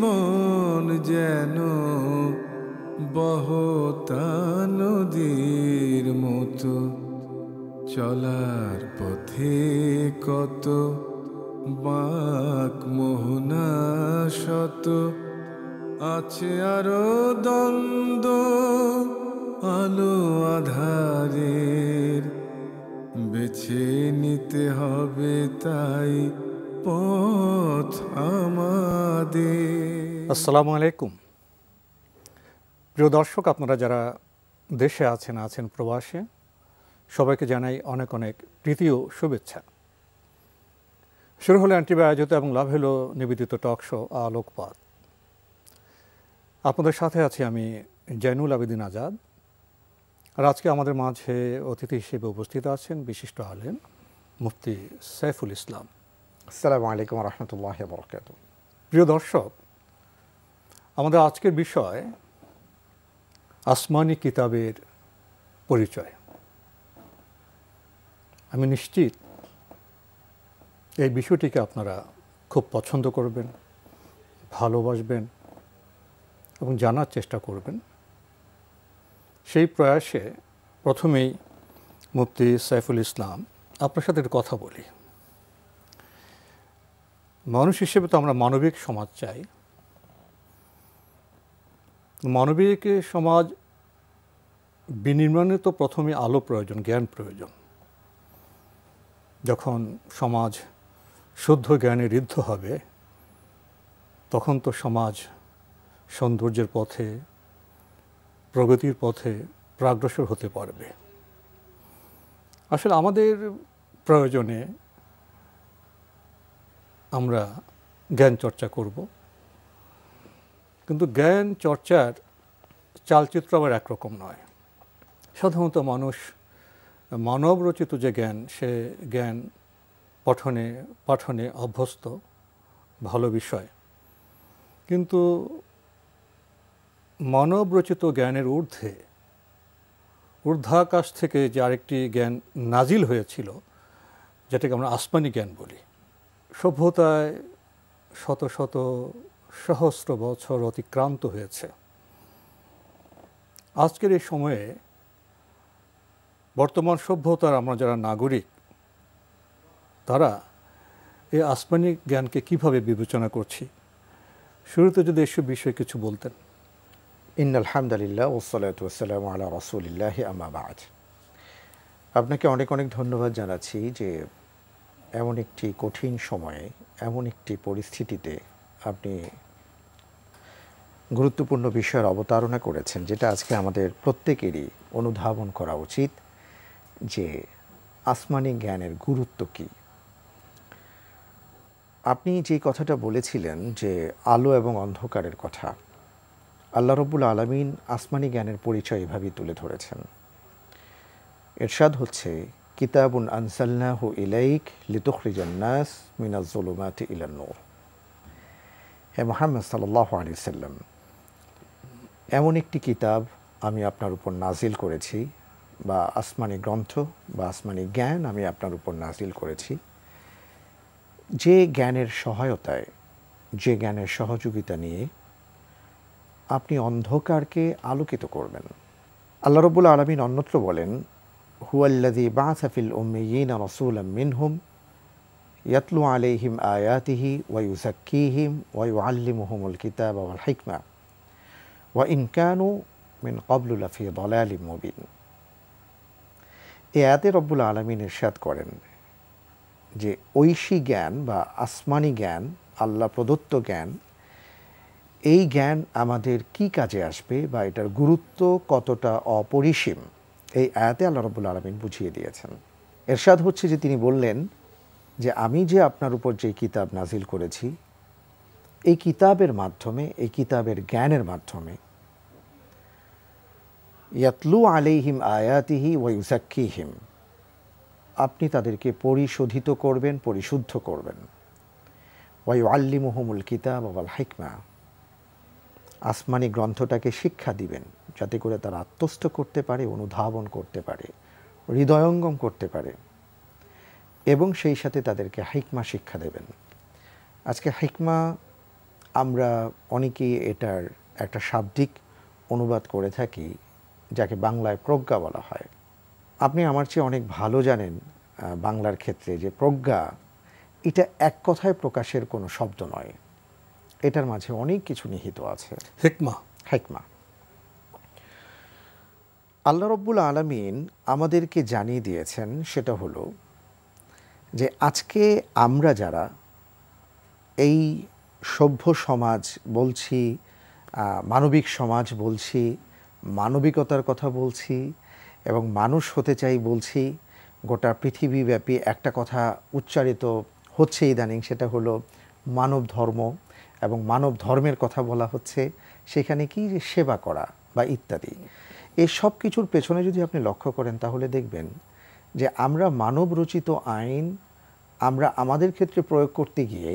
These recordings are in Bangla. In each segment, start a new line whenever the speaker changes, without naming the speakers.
জীবন যেন বহতা নদীর মতো চলার পথে কত বাক মোহনা শত আছে আরো দ্বন্দ্ব
আলো আধারের বেছে নিতে হবে তাই
আসসালামু আলাইকুম প্রিয় দর্শক আপনারা যারা দেশে আছেন আছেন প্রবাসে সবাইকে জানাই অনেক অনেক তৃতীয় শুভেচ্ছা শুরু হলো অ্যান্টিবায়োজিত আয়োজিত এবং লাভ হলো নিবেদিত টক শো আলোকপাত আপনাদের সাথে আছি আমি জয়নুল আবেদিন আজাদ আর আজকে আমাদের মাঝে অতিথি হিসেবে উপস্থিত আছেন বিশিষ্ট হলেন মুফতি সাইফুল ইসলাম আসসালামু আলাইকুম রহমতুল্লাহ বরকাত প্রিয় দর্শক আমাদের আজকের বিষয় আসমানি কিতাবের পরিচয় আমি নিশ্চিত এই বিষয়টিকে আপনারা খুব পছন্দ করবেন ভালোবাসবেন এবং জানার চেষ্টা করবেন সেই প্রয়াসে প্রথমেই মুফতি সাইফুল ইসলাম আপনার সাথে কথা বলি মানুষ হিসেবে তো আমরা মানবিক সমাজ চাই মানবিক সমাজ বিনির্মাণে তো প্রথমে আলো প্রয়োজন জ্ঞান প্রয়োজন যখন সমাজ শুদ্ধ জ্ঞানে ঋদ্ধ হবে তখন তো সমাজ সৌন্দর্যের পথে প্রগতির পথে প্রাগ্রসর হতে পারবে আসলে আমাদের প্রয়োজনে আমরা জ্ঞান চর্চা করব কিন্তু জ্ঞান চর্চার চালচিত্র আবার একরকম নয় সাধারণত মানুষ মানবরচিত যে জ্ঞান সে জ্ঞান পঠনে পাঠনে অভ্যস্ত ভালো বিষয় কিন্তু মানবরচিত জ্ঞানের ঊর্ধ্বে ঊর্ধ্বাকাশ থেকে যে আরেকটি জ্ঞান নাজিল হয়েছিল যেটাকে আমরা আসমানি জ্ঞান বলি সভ্যতায় শত শত সহস্র বছর অতিক্রান্ত হয়েছে আজকের এই সময়ে বর্তমান সভ্যতার আমরা যারা নাগরিক তারা এই আসমানি জ্ঞানকে কিভাবে বিবেচনা করছি
শুরুতে যদি এসব বিষয়ে কিছু বলতেন ইন আলহামদুলিল্লাহ ওসালাম আল্লাহ রসুলিল্লাহ আমাবাজ আপনাকে অনেক অনেক ধন্যবাদ জানাচ্ছি যে এমন একটি কঠিন সময়ে এমন একটি পরিস্থিতিতে আপনি গুরুত্বপূর্ণ বিষয়ের অবতারণা করেছেন যেটা আজকে আমাদের প্রত্যেকেরই অনুধাবন করা উচিত যে আসমানি জ্ঞানের গুরুত্ব কী আপনি যে কথাটা বলেছিলেন যে আলো এবং অন্ধকারের কথা আল্লাহ রব্বুল আলমিন আসমানি জ্ঞানের পরিচয় এভাবেই তুলে ধরেছেন এরশাদ হচ্ছে কিতাবুন আনসাল্লাহু ইলাইক লিতুখরিজান্নাস মিনাজুলুমাতি ইলান্নুর হে মোহাম্মদ সাল্লাহ আলি সাল্লাম এমন একটি কিতাব আমি আপনার উপর নাজিল করেছি বা আসমানি গ্রন্থ বা আসমানি জ্ঞান আমি আপনার উপর নাজিল করেছি যে জ্ঞানের সহায়তায় যে জ্ঞানের সহযোগিতা নিয়ে আপনি অন্ধকারকে আলোকিত করবেন আল্লাহ রবুল আলমিন অন্যত্র বলেন হুয়াল্লাদি বাহাসাফিল উম্মিয়ীন রসুলাম মিনহুম ইয়াতলু আলাইহিম আয়াতিহি ওয়ুসাক্কিহিম ওয়ু আল্লিমুহুমুল কিতাব ওয়াল হিকমা ওয়া ইনকানু মিন কবলুলাফি দলালি মুবিন এ আয়াতে রব্বুল আলমিন ইরশাদ করেন যে ঐশী জ্ঞান বা আসমানী জ্ঞান আল্লাহ প্রদত্ত জ্ঞান এই জ্ঞান আমাদের কি কাজে আসবে বা এটার গুরুত্ব কতটা অপরিসীম এই আয়াতে আল্লাহ রব্বুল আলমিন বুঝিয়ে দিয়েছেন এরশাদ হচ্ছে যে তিনি বললেন যে আমি যে আপনার উপর যে কিতাব নাজিল করেছি এই কিতাবের মাধ্যমে এই কিতাবের জ্ঞানের মাধ্যমে ইয়াতলু আলাইহিম আয়াতিহি ওয়ুসাক্ষিহিম আপনি তাদেরকে পরিশোধিত করবেন পরিশুদ্ধ করবেন ওয়াই মোহাম্মুল কিতাব আবাল হাইকমা আসমানি গ্রন্থটাকে শিক্ষা দিবেন যাতে করে তারা আত্মস্থ করতে পারে অনুধাবন করতে পারে হৃদয়ঙ্গম করতে পারে এবং সেই সাথে তাদেরকে হাইকমা শিক্ষা দেবেন আজকে হাইকমা আমরা অনেকেই এটার একটা শাব্দিক অনুবাদ করে থাকি যাকে বাংলায় প্রজ্ঞা বলা হয় আপনি আমার চেয়ে অনেক ভালো জানেন বাংলার ক্ষেত্রে যে প্রজ্ঞা এটা এক কথায় প্রকাশের কোনো শব্দ নয় এটার মাঝে অনেক কিছু নিহিত আছে হেকমা হেকমা আল্লাহ রব্বুল আলমিন আমাদেরকে জানিয়ে দিয়েছেন সেটা হলো যে আজকে আমরা যারা এই সভ্য সমাজ বলছি মানবিক সমাজ বলছি মানবিকতার কথা বলছি এবং মানুষ হতে চাই বলছি গোটা পৃথিবীব্যাপী একটা কথা উচ্চারিত হচ্ছে ইদানিং সেটা হলো মানব ধর্ম এবং মানব ধর্মের কথা বলা হচ্ছে সেখানে কি যে সেবা করা বা ইত্যাদি এই সব কিছুর পেছনে যদি আপনি লক্ষ্য করেন তাহলে দেখবেন যে আমরা মানব রচিত আইন আমরা আমাদের ক্ষেত্রে প্রয়োগ করতে গিয়ে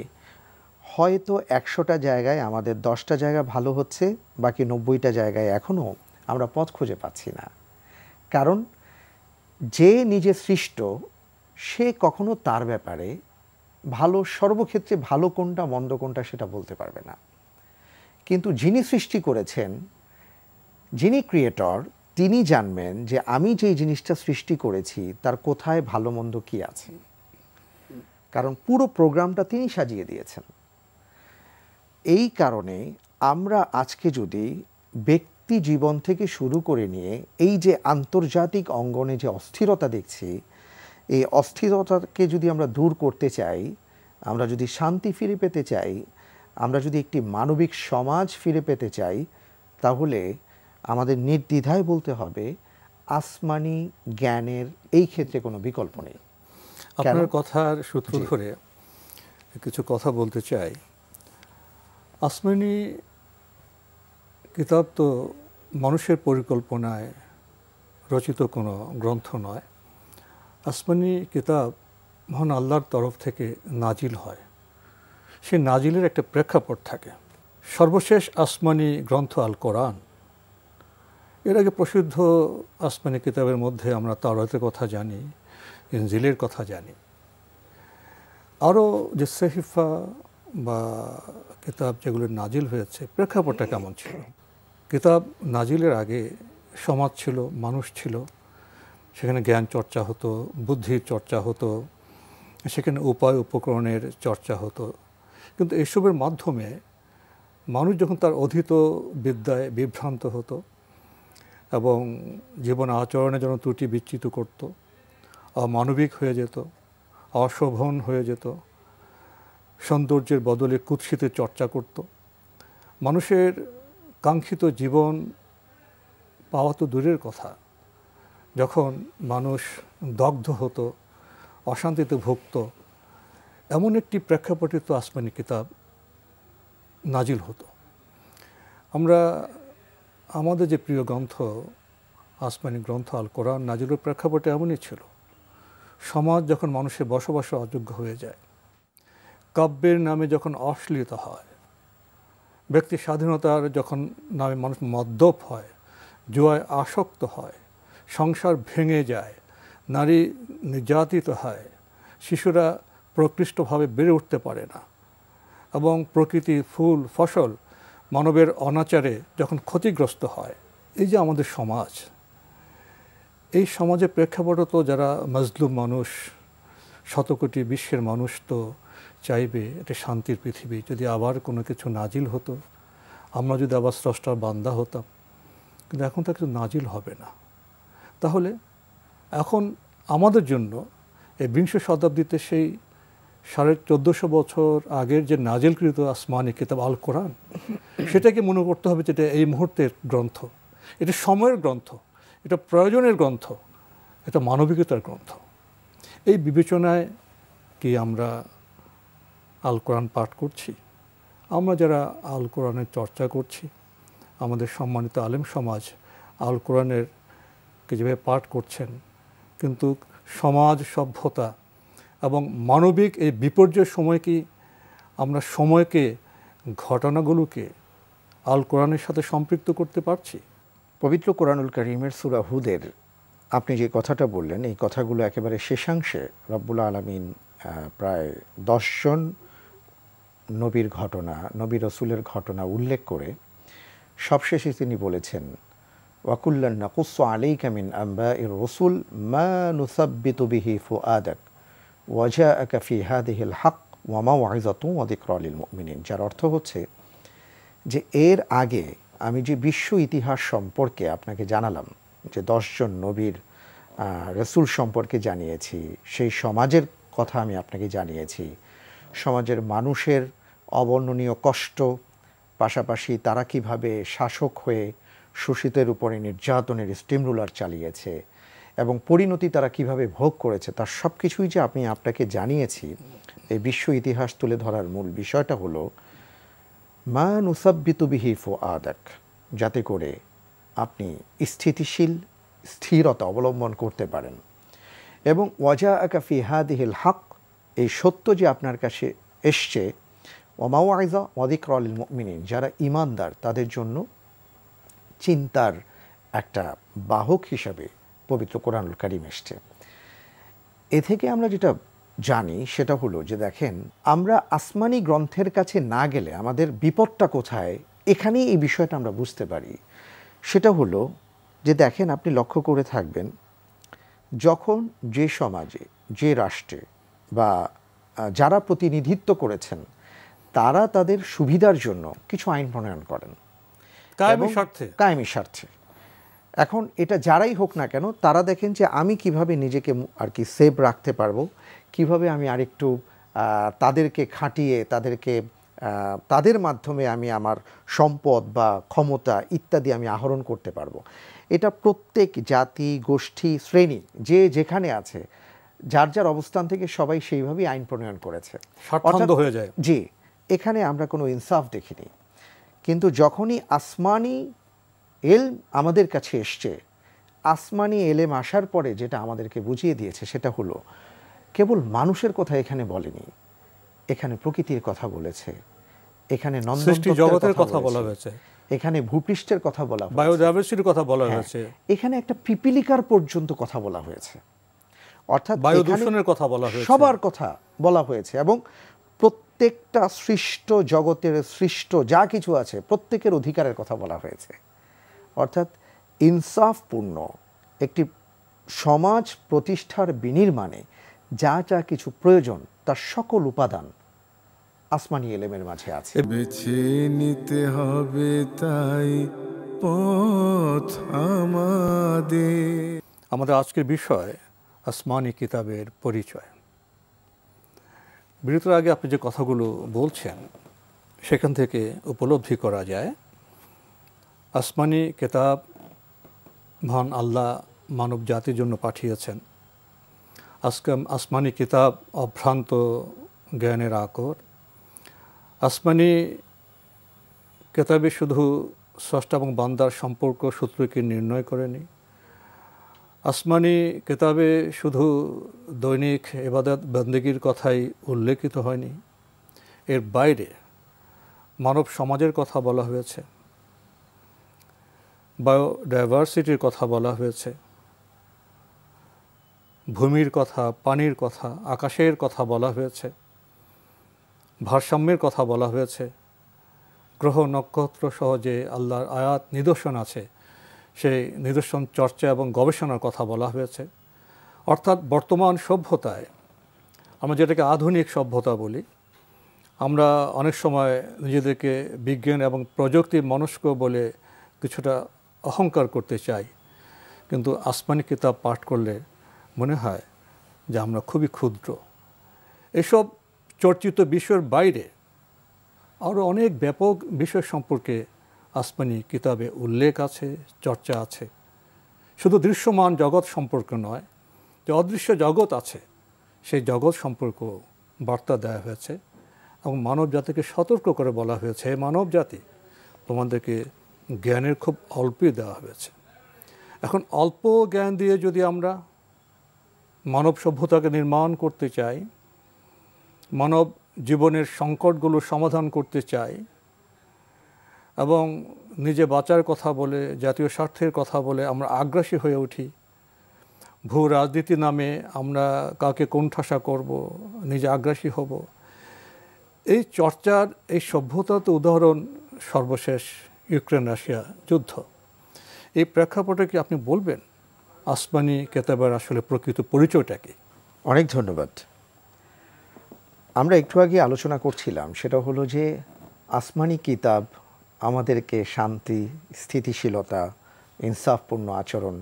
হয়তো একশোটা জায়গায় আমাদের দশটা জায়গা ভালো হচ্ছে বাকি নব্বইটা জায়গায় এখনও আমরা পথ খুঁজে পাচ্ছি না কারণ যে নিজে সৃষ্ট সে কখনো তার ব্যাপারে ভালো সর্বক্ষেত্রে ভালো কোনটা মন্দ কোনটা সেটা বলতে পারবে না কিন্তু যিনি সৃষ্টি করেছেন যিনি ক্রিয়েটর তিনি জানবেন যে আমি যে জিনিসটা সৃষ্টি করেছি তার কোথায় ভালো মন্দ কী আছে কারণ পুরো প্রোগ্রামটা তিনি সাজিয়ে দিয়েছেন এই কারণে আমরা আজকে যদি ব্যক্তি জীবন থেকে শুরু করে নিয়ে এই যে আন্তর্জাতিক অঙ্গনে যে অস্থিরতা দেখছি এই অস্থিরতাকে যদি আমরা দূর করতে চাই আমরা যদি শান্তি ফিরে পেতে চাই আমরা যদি একটি মানবিক সমাজ ফিরে পেতে চাই তাহলে আমাদের নির্দ্বিধায় বলতে হবে আসমানি জ্ঞানের এই ক্ষেত্রে কোনো বিকল্প নেই আপনার কথার সূত্র ধরে কিছু কথা বলতে চাই
আসমানি কিতাব তো মানুষের পরিকল্পনায় রচিত কোনো গ্রন্থ নয় আসমানি কিতাব মহান আল্লাহর তরফ থেকে নাজিল হয় সে নাজিলের একটা প্রেক্ষাপট থাকে সর্বশেষ আসমানি গ্রন্থ আল কোরআন এর আগে প্রসিদ্ধ আসমানি কিতাবের মধ্যে আমরা তাওরাতের কথা জানি ইঞ্জিলের কথা জানি আরও যে সেহিফা বা কিতাব যেগুলো নাজিল হয়েছে প্রেক্ষাপটটা কেমন ছিল কিতাব নাজিলের আগে সমাজ ছিল মানুষ ছিল সেখানে জ্ঞান চর্চা হতো বুদ্ধির চর্চা হতো সেখানে উপায় উপকরণের চর্চা হতো কিন্তু এসবের মাধ্যমে মানুষ যখন তার অধীত বিদ্যায় বিভ্রান্ত হতো এবং জীবন আচরণে যেন ত্রুটি বিচ্ছিত করত অমানবিক হয়ে যেত অশোভন হয়ে যেত সৌন্দর্যের বদলে কুৎসিতে চর্চা করত মানুষের কাঙ্ক্ষিত জীবন পাওয়া তো দূরের কথা যখন মানুষ দগ্ধ হতো অশান্তিতে ভুগত এমন একটি প্রেক্ষাপটিত আসমানি কিতাব নাজিল হতো আমরা আমাদের যে প্রিয় গ্রন্থ আসমানি গ্রন্থ আল কোরআন নাজিলের প্রেক্ষাপটে এমনই ছিল সমাজ যখন মানুষের বসবাস অযোগ্য হয়ে যায় কাব্যের নামে যখন অশ্লীলতা হয় ব্যক্তি স্বাধীনতার যখন নামে মানুষ মদ্যপ হয় জুয়ায় আসক্ত হয় সংসার ভেঙে যায় নারী নির্যাতিত হয় শিশুরা প্রকৃষ্টভাবে বেড়ে উঠতে পারে না এবং প্রকৃতি ফুল ফসল মানবের অনাচারে যখন ক্ষতিগ্রস্ত হয় এই যে আমাদের সমাজ এই সমাজে প্রেক্ষাপটত যারা মজলুম মানুষ শতকোটি বিশ্বের মানুষ তো চাইবে এটা শান্তির পৃথিবী যদি আবার কোনো কিছু নাজিল হতো আমরা যদি আবার স্রষ্টার বান্দা হতাম কিন্তু এখন তা কিছু নাজিল হবে না তাহলে এখন আমাদের জন্য এই বিংশ শতাব্দীতে সেই সাড়ে চোদ্দোশো বছর আগের যে নাজেলকৃত আসমানি কিতাব আল কোরআন সেটাকে মনে করতে হবে যেটা এই মুহূর্তের গ্রন্থ এটা সময়ের গ্রন্থ এটা প্রয়োজনের গ্রন্থ এটা মানবিকতার গ্রন্থ এই বিবেচনায় কি আমরা আল কোরআন পাঠ করছি আমরা যারা আল কোরআনের চর্চা করছি আমাদের সম্মানিত আলেম সমাজ আল কোরআনের যেভাবে পাঠ করছেন কিন্তু সমাজ সভ্যতা এবং মানবিক এই বিপর্যয় সময় কি আমরা সময়কে
ঘটনাগুলোকে আল কোরআনের সাথে সম্পৃক্ত করতে পারছি পবিত্র কোরআনুল করিমের সুরা হুদের আপনি যে কথাটা বললেন এই কথাগুলো একেবারে শেষাংশে রব্বুল আলমিন প্রায় দশজন নবীর ঘটনা নবী রসুলের ঘটনা উল্লেখ করে সবশেষে তিনি বলেছেন ওয়াকুল্লা নাকুসু আলাইকা মিন আম্বা ইর রসুল মা নুসাব্বিতু বিহি ফুআদাক ওয়াজাআকা ফি হাদিহিল হক ওয়া মাওয়াইযাতু ওয়া যিকরা লিল যার অর্থ হচ্ছে যে এর আগে আমি যে বিশ্ব ইতিহাস সম্পর্কে আপনাকে জানালাম যে দশজন নবীর রসুল সম্পর্কে জানিয়েছি সেই সমাজের কথা আমি আপনাকে জানিয়েছি সমাজের মানুষের অবর্ণনীয় কষ্ট পাশাপাশি তারা কিভাবে শাসক হয়ে শোষিতের উপরে নির্যাতনের স্টিম রুলার চালিয়েছে এবং পরিণতি তারা কিভাবে ভোগ করেছে তার সব কিছুই যে আমি আপনাকে জানিয়েছি এই বিশ্ব ইতিহাস তুলে ধরার মূল বিষয়টা হলো মা নুসাব্বিতুবিহি ফো আদাক যাতে করে আপনি স্থিতিশীল স্থিরতা অবলম্বন করতে পারেন এবং ওয়াজা আকাফি হাদিহিল হক এই সত্য যে আপনার কাছে এসছে ওমাও আইজা ওয়াদিক রল মিনিন যারা ইমানদার তাদের জন্য চিন্তার একটা বাহক হিসাবে পবিত্র কোরআনুল কারিম এসছে এ থেকে আমরা যেটা জানি সেটা হলো যে দেখেন আমরা আসমানি গ্রন্থের কাছে না গেলে আমাদের বিপদটা কোথায় এখানেই এই বিষয়টা আমরা বুঝতে পারি সেটা হলো যে দেখেন আপনি লক্ষ্য করে থাকবেন যখন যে সমাজে যে রাষ্ট্রে বা যারা প্রতিনিধিত্ব করেছেন তারা তাদের সুবিধার জন্য কিছু আইন প্রণয়ন করেন কায়েমি স্বার্থে এখন এটা যারাই হোক না কেন তারা দেখেন যে আমি কিভাবে নিজেকে আর কি সেভ রাখতে পারবো কিভাবে আমি আরেকটু তাদেরকে খাটিয়ে তাদেরকে তাদের মাধ্যমে আমি আমার সম্পদ বা ক্ষমতা ইত্যাদি আমি আহরণ করতে পারবো এটা প্রত্যেক জাতি গোষ্ঠী শ্রেণী যে যেখানে আছে যার যার অবস্থান থেকে সবাই সেইভাবেই আইন প্রণয়ন করেছে হয়ে যায় জি এখানে আমরা কোনো ইনসাফ দেখিনি কিন্তু যখনই আসমানি এল আমাদের কাছে এসছে আসমানি এলেম আসার পরে যেটা আমাদেরকে বুঝিয়ে দিয়েছে সেটা হলো কেবল মানুষের কথা এখানে বলেনি এখানে প্রকৃতির কথা বলেছে এখানে জগতের কথা বলা হয়েছে এখানে ভূপৃষ্ঠের কথা বলা
বায়োডাইভার্সিটির কথা বলা হ্যাঁ, হয়েছে
এখানে একটা পিপিলিকার পর্যন্ত কথা বলা হয়েছে অর্থাৎ বায়ু দূষণের কথা বলা হয়েছে সবার কথা বলা হয়েছে এবং প্রত্যেকটা সৃষ্ট জগতের সৃষ্ট যা কিছু আছে প্রত্যেকের অধিকারের কথা বলা হয়েছে অর্থাৎ ইনসাফপূর্ণ একটি সমাজ প্রতিষ্ঠার বিনির্মাণে যা যা কিছু প্রয়োজন তার সকল উপাদান আসমানি এলেমের মাঝে আছে বেছে নিতে হবে তাই পথ
আমাদের আমাদের আজকের বিষয় আসমানি কিতাবের পরিচয় বিরতির আগে আপনি যে কথাগুলো বলছেন সেখান থেকে উপলব্ধি করা যায় আসমানি কেতাব ভান আল্লাহ মানব জাতির জন্য পাঠিয়েছেন আসকাম আসমানি কিতাব অভ্রান্ত জ্ঞানের আকর আসমানি কেতাবে শুধু স্রষ্টা এবং বান্দার সম্পর্ক সূত্রকে নির্ণয় করেনি আসমানি কেতাবে শুধু দৈনিক এবাদত বন্দেগীর কথাই উল্লেখিত হয়নি এর বাইরে মানব সমাজের কথা বলা হয়েছে বায়োডাইভার্সিটির কথা বলা হয়েছে ভূমির কথা পানির কথা আকাশের কথা বলা হয়েছে ভারসাম্যের কথা বলা হয়েছে গ্রহ নক্ষত্র সহজে আল্লাহর আয়াত নিদর্শন আছে সেই নিদর্শন চর্চা এবং গবেষণার কথা বলা হয়েছে অর্থাৎ বর্তমান সভ্যতায় আমরা যেটাকে আধুনিক সভ্যতা বলি আমরা অনেক সময় নিজেদেরকে বিজ্ঞান এবং প্রযুক্তি মনস্ক বলে কিছুটা অহংকার করতে চাই কিন্তু আসমানি কিতাব পাঠ করলে মনে হয় যে আমরা খুবই ক্ষুদ্র এসব চর্চিত বিষয়ের বাইরে আরও অনেক ব্যাপক বিষয় সম্পর্কে আসমানি কিতাবে উল্লেখ আছে চর্চা আছে শুধু দৃশ্যমান জগৎ সম্পর্ক নয় যে অদৃশ্য জগৎ আছে সেই জগৎ সম্পর্ক বার্তা দেওয়া হয়েছে এবং মানব জাতিকে সতর্ক করে বলা হয়েছে হে মানব জাতি তোমাদেরকে জ্ঞানের খুব অল্পই দেওয়া হয়েছে এখন অল্প জ্ঞান দিয়ে যদি আমরা মানব সভ্যতাকে নির্মাণ করতে চাই মানব জীবনের সংকটগুলো সমাধান করতে চাই এবং নিজে বাঁচার কথা বলে জাতীয় স্বার্থের কথা বলে আমরা আগ্রাসী হয়ে উঠি ভূ রাজনীতি নামে আমরা কাউকে কোণঠাসা করব নিজে আগ্রাসী হব এই চর্চার এই সভ্যতা তো উদাহরণ সর্বশেষ ইউক্রেন রাশিয়া যুদ্ধ এই প্রেক্ষাপটে কি আপনি
বলবেন আসমানি কেতাবের আসলে প্রকৃত পরিচয়টা কি অনেক ধন্যবাদ আমরা একটু আগে আলোচনা করছিলাম সেটা হলো যে আসমানি কিতাব আমাদেরকে শান্তি স্থিতিশীলতা ইনসাফপূর্ণ আচরণ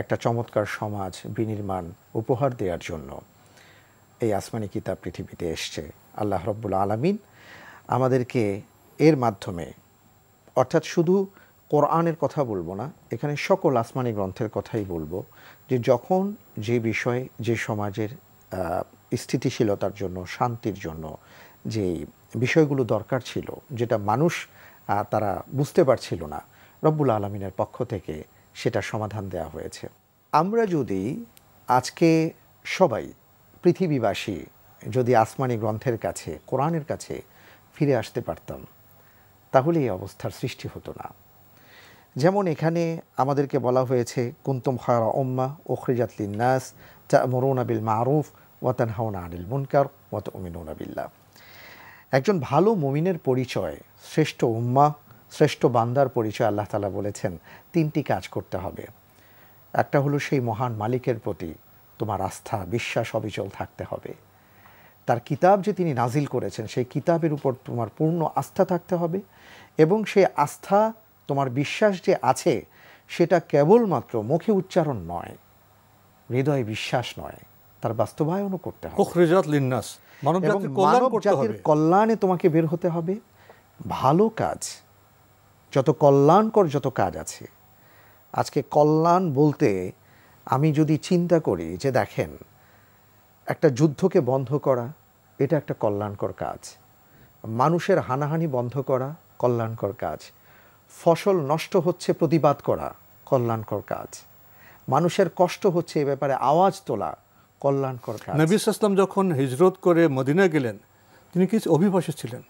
একটা চমৎকার সমাজ বিনির্মাণ উপহার দেওয়ার জন্য এই আসমানি কিতাব পৃথিবীতে এসছে আল্লাহ রব্বুল আলমিন আমাদেরকে এর মাধ্যমে অর্থাৎ শুধু কোরআনের কথা বলবো না এখানে সকল আসমানি গ্রন্থের কথাই বলবো যে যখন যে বিষয়ে যে সমাজের স্থিতিশীলতার জন্য শান্তির জন্য যে বিষয়গুলো দরকার ছিল যেটা মানুষ তারা বুঝতে পারছিল না রব্বুল আলমিনের পক্ষ থেকে সেটা সমাধান দেয়া হয়েছে আমরা যদি আজকে সবাই পৃথিবীবাসী যদি আসমানি গ্রন্থের কাছে কোরআনের কাছে ফিরে আসতে পারতাম তাহলে এই অবস্থার সৃষ্টি হতো না যেমন এখানে আমাদেরকে বলা হয়েছে কুন্তুম খায়রা ওম্মা ওখরিজাতলিন নাস তা আবিল মারুফ ওয়াতান হাওনা আনিল মুনকার ওয়াত ওমিনুনাবিল্লা একজন ভালো মমিনের পরিচয় শ্রেষ্ঠ উম্মা শ্রেষ্ঠ বান্দার পরিচয় আল্লাহ তালা বলেছেন তিনটি কাজ করতে হবে একটা হলো সেই মহান মালিকের প্রতি তোমার আস্থা বিশ্বাস অবিচল থাকতে হবে তার কিতাব যে তিনি নাজিল করেছেন সেই কিতাবের উপর তোমার পূর্ণ আস্থা থাকতে হবে এবং সেই আস্থা তোমার বিশ্বাস যে আছে সেটা কেবলমাত্র মুখে উচ্চারণ নয় হৃদয়ে বিশ্বাস নয় তার বাস্তবায়নও করতে হবে এবং কল্যাণে তোমাকে বের হতে হবে ভালো কাজ যত কল্যাণকর যত কাজ আছে আজকে কল্যাণ বলতে আমি যদি চিন্তা করি যে দেখেন একটা যুদ্ধকে বন্ধ করা এটা একটা কল্যাণকর কাজ মানুষের হানাহানি বন্ধ করা কল্যাণকর কাজ ফসল নষ্ট হচ্ছে প্রতিবাদ করা কল্যাণকর কাজ মানুষের কষ্ট হচ্ছে এ ব্যাপারে আওয়াজ তোলা কল্যাণকর নবী
সাসলাম যখন হিজরত করে মদিনা গেলেন তিনি
কিছু অভিবাসী ছিলেন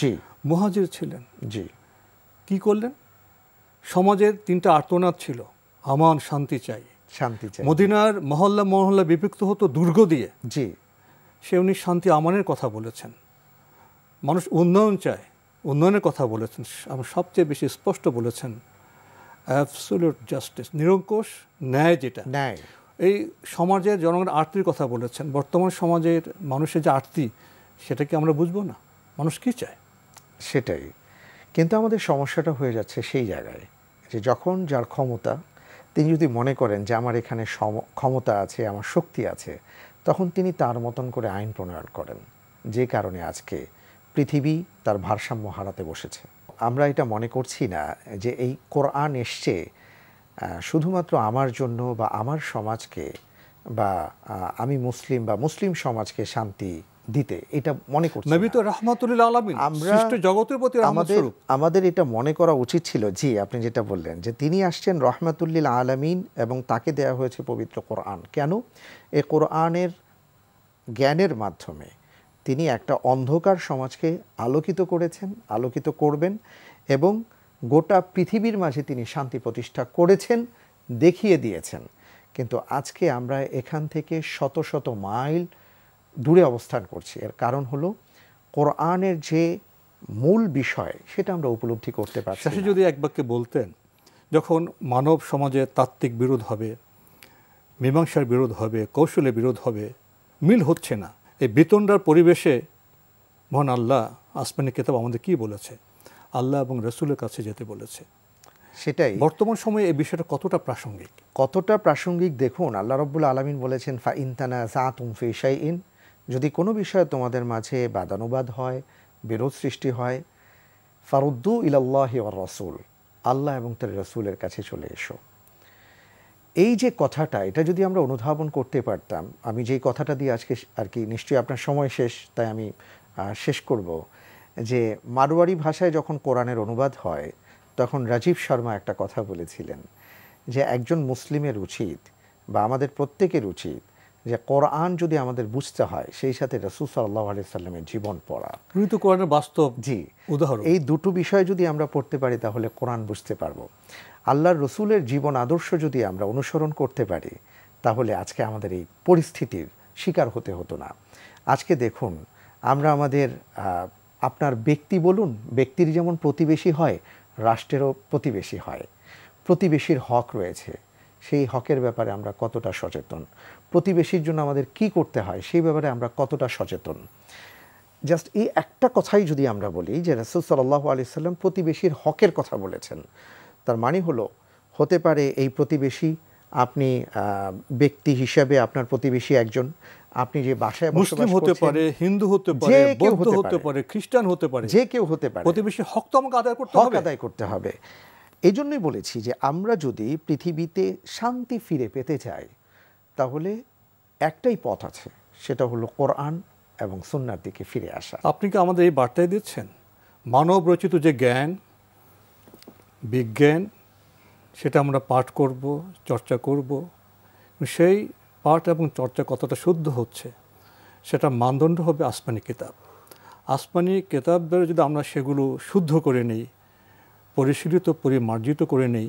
জি মহাজির ছিলেন জি
কি করলেন সমাজের তিনটা আর্তনাদ ছিল আমান শান্তি চাই শান্তি চাই মদিনার মহল্লা মহল্লা বিভক্ত হতো দুর্গ দিয়ে জি সে উনি শান্তি আমানের কথা বলেছেন মানুষ উন্নয়ন চায় উন্নয়নের কথা বলেছেন আমার সবচেয়ে বেশি স্পষ্ট বলেছেন অ্যাবসোলিউট জাস্টিস নিরঙ্কুশ ন্যায় যেটা ন্যায় এই সমাজের জনগণের আর্তির কথা বলেছেন বর্তমান সমাজের
মানুষের যে আর্তি সেটা কি আমরা বুঝবো না মানুষ কি চায় সেটাই কিন্তু আমাদের সমস্যাটা হয়ে যাচ্ছে সেই জায়গায় যে যখন যার ক্ষমতা তিনি যদি মনে করেন যে আমার এখানে ক্ষমতা আছে আমার শক্তি আছে তখন তিনি তার মতন করে আইন প্রণয়ন করেন যে কারণে আজকে পৃথিবী তার ভারসাম্য হারাতে বসেছে আমরা এটা মনে করছি না যে এই কোরআন এসছে শুধুমাত্র আমার জন্য বা আমার সমাজকে বা আমি মুসলিম বা মুসলিম সমাজকে শান্তি দিতে এটা মনে করছি রহমাতুল্লাহ আলামিন আমরা জগতের প্রতি আমাদের আমাদের এটা মনে করা উচিত ছিল জি আপনি যেটা বললেন যে তিনি আসছেন রহমাতুল্লিল আলামিন এবং তাকে দেয়া হয়েছে পবিত্র কোরআন কেন এ কোরআনের জ্ঞানের মাধ্যমে তিনি একটা অন্ধকার সমাজকে আলোকিত করেছেন আলোকিত করবেন এবং গোটা পৃথিবীর মাঝে তিনি শান্তি প্রতিষ্ঠা করেছেন দেখিয়ে দিয়েছেন কিন্তু আজকে আমরা এখান থেকে শত শত মাইল দূরে অবস্থান করছি এর কারণ হলো কোরআনের যে মূল বিষয় সেটা আমরা উপলব্ধি করতে পারছি শেষে যদি এক বাক্যে বলতেন যখন মানব সমাজে তাত্ত্বিক
বিরোধ হবে মীমাংসার বিরোধ হবে কৌশলে বিরোধ হবে মিল হচ্ছে না এই বেতনটার পরিবেশে মহান আল্লাহ আসমানি কেতাব আমাদের কি বলেছে
আল্লাহ এবং রসুলের কাছে যেতে বলেছে সেটাই বর্তমান সময়ে এই বিষয়টা কতটা প্রাসঙ্গিক কতটা প্রাসঙ্গিক দেখুন আল্লাহ রব্বুল আলমিন বলেছেন ফা ইনতানা সা তুমফে শাই ইন যদি কোনো বিষয়ে তোমাদের মাঝে বাদানুবাদ হয় বিরোধ সৃষ্টি হয় ফারুদ্দু ইলাল্লাহ রসুল আল্লাহ এবং তার রসুলের কাছে চলে এসো এই যে কথাটা এটা যদি আমরা অনুধাবন করতে পারতাম আমি যেই কথাটা দিয়ে আজকে আর কি নিশ্চয়ই আপনার সময় শেষ তাই আমি শেষ করব যে মারোয়ারি ভাষায় যখন কোরআনের অনুবাদ হয় তখন রাজীব শর্মা একটা কথা বলেছিলেন যে একজন মুসলিমের উচিত বা আমাদের প্রত্যেকের উচিত যে কোরআন যদি আমাদের বুঝতে হয় সেই সাথে রসুল সাল্লাহ আলি সাল্লামের জীবন পড়া কিন্তু কোরআনের বাস্তব জি উদাহরণ এই দুটো বিষয় যদি আমরা পড়তে পারি তাহলে কোরআন বুঝতে পারবো আল্লাহর রসুলের জীবন আদর্শ যদি আমরা অনুসরণ করতে পারি তাহলে আজকে আমাদের এই পরিস্থিতির শিকার হতে হতো না আজকে দেখুন আমরা আমাদের আপনার ব্যক্তি বলুন ব্যক্তির যেমন প্রতিবেশী হয় রাষ্ট্রেরও প্রতিবেশী হয় প্রতিবেশীর হক রয়েছে সেই হকের ব্যাপারে আমরা কতটা সচেতন প্রতিবেশীর জন্য আমাদের কি করতে হয় সেই ব্যাপারে আমরা কতটা সচেতন জাস্ট এই একটা কথাই যদি আমরা বলি যে রাসুল সাল্লাহ আলি সাল্লাম প্রতিবেশীর হকের কথা বলেছেন তার মানে হলো হতে পারে এই প্রতিবেশী আপনি ব্যক্তি হিসাবে আপনার প্রতিবেশী একজন আপনি যে বাসায় মুসলিম হতে পারে
হিন্দু হতে পারে বৌদ্ধ হতে পারে খ্রিস্টান হতে পারে যে কেউ হতে পারে প্রতিবেশী হক তো আমাকে আদায় করতে হবে আদায়
করতে হবে এই জন্যই বলেছি যে আমরা যদি পৃথিবীতে শান্তি ফিরে পেতে চাই তাহলে একটাই পথ আছে সেটা হলো কোরআন এবং সুন্নার দিকে ফিরে আসা আপনি কি আমাদের এই বার্তায় দিচ্ছেন মানব রচিত যে
জ্ঞান বিজ্ঞান সেটা আমরা পাঠ করব চর্চা করব সেই পাঠ এবং চর্চা কতটা শুদ্ধ হচ্ছে সেটা মানদণ্ড হবে আসমানি কিতাব আসমানি কেতাব যদি আমরা সেগুলো শুদ্ধ করে নেই পরিশীলিত পরিমার্জিত করে নেই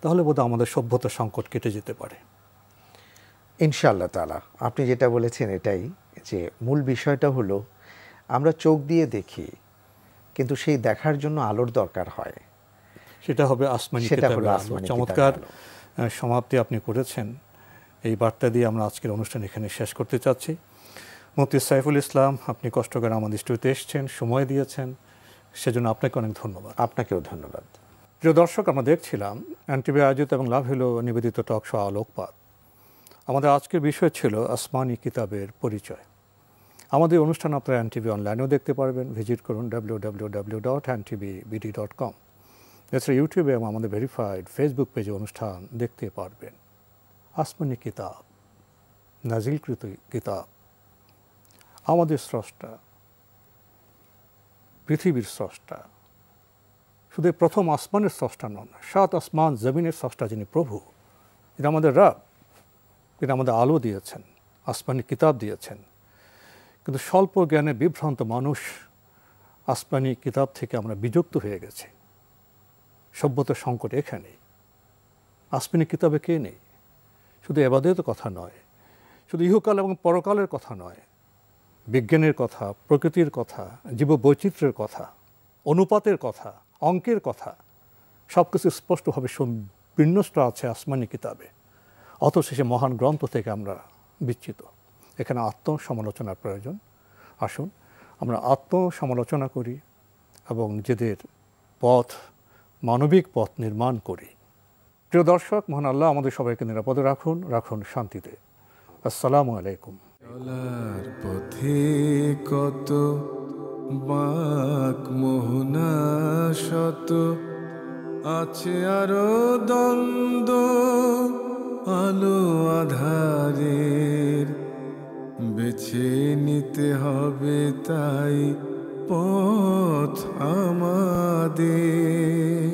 তাহলে বোধহয় আমাদের সভ্যতা সংকট কেটে
যেতে পারে ইনশাআল্লাহ তালা আপনি যেটা বলেছেন এটাই যে মূল বিষয়টা হলো আমরা চোখ দিয়ে দেখি কিন্তু সেই দেখার জন্য আলোর দরকার হয় সেটা হবে আসমানি চমৎকার সমাপ্তি
আপনি করেছেন এই বার্তা দিয়ে আমরা আজকের অনুষ্ঠান এখানে শেষ করতে চাচ্ছি মুফতি সাইফুল ইসলাম আপনি কষ্ট করে আমাদের স্টুডিওতে এসছেন সময় দিয়েছেন সেজন্য আপনাকে অনেক ধন্যবাদ
আপনাকেও ধন্যবাদ
প্রিয় দর্শক আমরা দেখছিলাম এনটিভি আয়োজিত এবং লাভ হলো নিবেদিত টক শো আলোকপাত আমাদের আজকের বিষয় ছিল আসমানি কিতাবের পরিচয় আমাদের অনুষ্ঠান আপনারা এনটিভি অনলাইনেও দেখতে পারবেন ভিজিট করুন W W W dot TV BD dot com এছাড়া ইউটিউবে এবং আমাদের ভেরিফাইড ফেসবুক পেজে অনুষ্ঠান দেখতে পারবেন আসমানি কিতাব নাজিলকৃত কিতাব আমাদের স্রষ্টা পৃথিবীর স্রষ্টা শুধু প্রথম আসমানের স্রষ্টা নন সাত আসমান জমিনের স্রষ্টা যিনি প্রভু যিনি আমাদের রাব তিনি আমাদের আলো দিয়েছেন আসমানি কিতাব দিয়েছেন কিন্তু স্বল্প জ্ঞানে বিভ্রান্ত মানুষ আসমানি কিতাব থেকে আমরা বিযুক্ত হয়ে গেছি সভ্যতার সংকট এখানেই আসমানি কিতাবে কে নেই শুধু এবাদের কথা নয় শুধু ইহকাল এবং পরকালের কথা নয় বিজ্ঞানের কথা প্রকৃতির কথা জীববৈচিত্র্যের কথা অনুপাতের কথা অঙ্কের কথা সব কিছু স্পষ্টভাবে বিন্যস্ত আছে আসমানি কিতাবে অথচ সে মহান গ্রন্থ থেকে আমরা বিচ্ছিত এখানে আত্মসমালোচনার প্রয়োজন আসুন আমরা আত্মসমালোচনা করি এবং নিজেদের পথ মানবিক পথ নির্মাণ করি প্রিয় দর্শক মহান আল্লাহ আমাদের সবাইকে নিরাপদে রাখুন রাখুন শান্তিতে আসসালামু আলাইকুম চলার পথে কত বাক মোহনা শত আছে আরো দ্বন্দ্ব আলো আধারের বেছে নিতে
হবে তাই পথ আমাদের